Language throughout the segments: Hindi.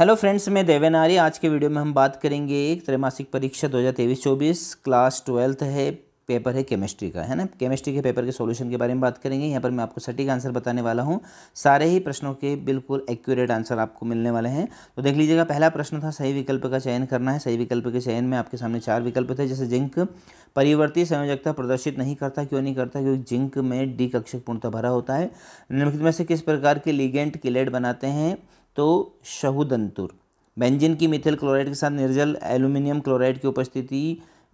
हेलो फ्रेंड्स मैं देवेन आर्य आज के वीडियो में हम बात करेंगे एक त्रैमासिक परीक्षा 2023-24 क्लास ट्वेल्थ है पेपर है केमिस्ट्री का है ना केमिस्ट्री के पेपर के सॉल्यूशन के बारे में बात करेंगे यहाँ पर मैं आपको सटीक आंसर बताने वाला हूँ सारे ही प्रश्नों के बिल्कुल एक्यूरेट आंसर आपको मिलने वाले हैं तो देख लीजिएगा पहला प्रश्न था सही विकल्प का चयन करना है सही विकल्प के चयन में आपके सामने चार विकल्प थे जैसे जिंक परिवर्ती संयोजकता प्रदर्शित नहीं करता क्यों नहीं करता क्योंकि जिंक में डी कक्षक पूर्णता भरा होता है निम्नलिखित में से किस प्रकार के लिगेंट किलेट बनाते हैं तो शहुदंतुर बेंजिन की मिथिल क्लोराइड के साथ निर्जल एल्यूमिनियम क्लोराइड की उपस्थिति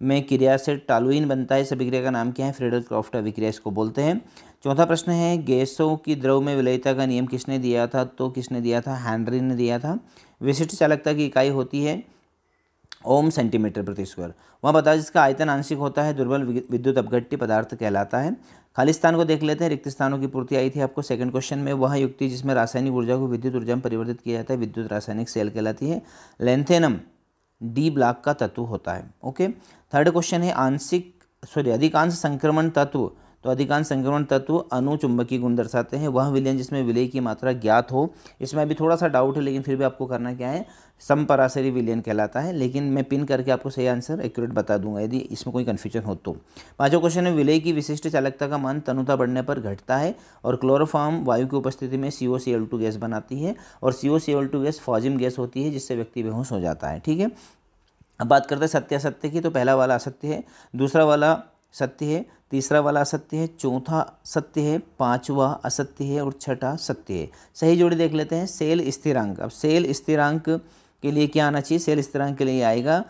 में क्रिया से टालुइन बनता है इस अभिक्रिया का नाम क्या है फ्रेडल क्रॉफ्ट अभिक्रिया इसको बोलते हैं चौथा प्रश्न है गैसों की द्रव में विलयता का नियम किसने दिया था तो किसने दिया था हैंनरी ने दिया था विशिष्ट चालकता की इकाई होती है ओम सेंटीमीटर प्रति स्क्वायर वहाँ बता जिसका आयतन आंशिक होता है दुर्बल विद्युत अपघट्टी पदार्थ कहलाता है खालिस्तान को देख लेते हैं रिक्त स्थानों की पूर्ति आई थी आपको सेकंड क्वेश्चन में वह युक्ति जिसमें रासायनिक ऊर्जा को विद्युत ऊर्जा में परिवर्तित किया जाता है विद्युत रासायनिक सेल कहलाती है लेंथेनम डी ब्लॉक का तत्व होता है ओके थर्ड क्वेश्चन है आंशिक सॉरी अधिकांश संक्रमण तत्व तो अधिकांश संक्रमण तत्व अनुचुंबकीय गुण दर्शाते हैं वह विलयन जिसमें विलय की मात्रा ज्ञात हो इसमें अभी थोड़ा सा डाउट है लेकिन फिर भी आपको करना क्या है समपरासरी विलयन कहलाता है लेकिन मैं पिन करके आपको सही आंसर एक्यूरेट बता दूंगा यदि इसमें कोई कन्फ्यूजन हो तो पाँचों क्वेश्चन है विलय की विशिष्ट चालकता का मान तनुता बढ़ने पर घटता है और क्लोरोफार्म वायु की उपस्थिति में C O C L two gas बनाती है और C O C L two gas phosgene gas होती है जिससे व्यक्ति बेहोश हो जाता है ठीक है अब बात करते हैं सत्य असत्य की तो पहला वाला असत्य है दूसरा वाला सत्य है तीसरा वाला असत्य है चौथा सत्य है पांचवा असत्य है और छठा सत्य है सही जोड़ी देख लेते हैं सेल स्थिरांक अब सेल स्थिरांक के लिए क्या आना चाहिए सेल स्थिरांक के लिए आएगा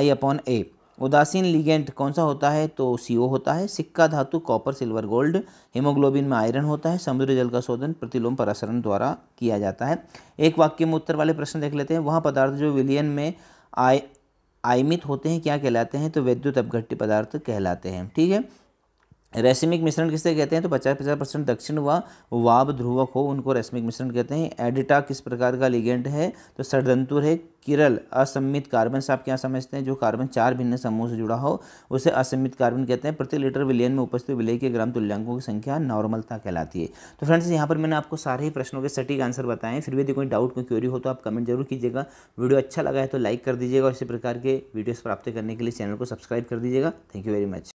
आई अपॉन ए उदासीन लिगेंट कौन सा होता है तो सी होता है सिक्का धातु कॉपर सिल्वर गोल्ड हीमोग्लोबिन में आयरन होता है समुद्री जल का शोधन प्रतिलोम परासरण द्वारा किया जाता है एक वाक्य में उत्तर वाले प्रश्न देख लेते हैं वह पदार्थ जो विलियन में आय आयमित होते हैं क्या कहलाते हैं तो वैद्युत अपघट्टी पदार्थ कहलाते हैं ठीक है रेशमिक मिश्रण किससे कहते हैं तो पचास पचास परसेंट दक्षिण व वाब ध्रुवक हो उनको रेशमिक मिश्रण कहते हैं एडिटा किस प्रकार का लिगेंट है तो षडंतुर है किरल असम्मित कार्बन से आप क्या समझते हैं जो कार्बन चार भिन्न समूह से जुड़ा हो उसे असम्मित कार्बन कहते हैं प्रति लीटर विलयन में उपस्थित विलय के ग्राम तुल्यांकों की संख्या नॉर्मलता कहलाती है तो फ्रेंड्स यहाँ पर मैंने आपको सारे ही प्रश्नों के सटीक आंसर बताएं फिर भी यदि कोई डाउट कोई क्यूरी हो तो आप कमेंट जरूर कीजिएगा वीडियो अच्छा लगा है तो लाइक कर दीजिएगा और इसी प्रकार के वीडियोज़ प्राप्त करने के लिए चैनल को सब्सक्राइब कर दीजिएगा थैंक यू वेरी मच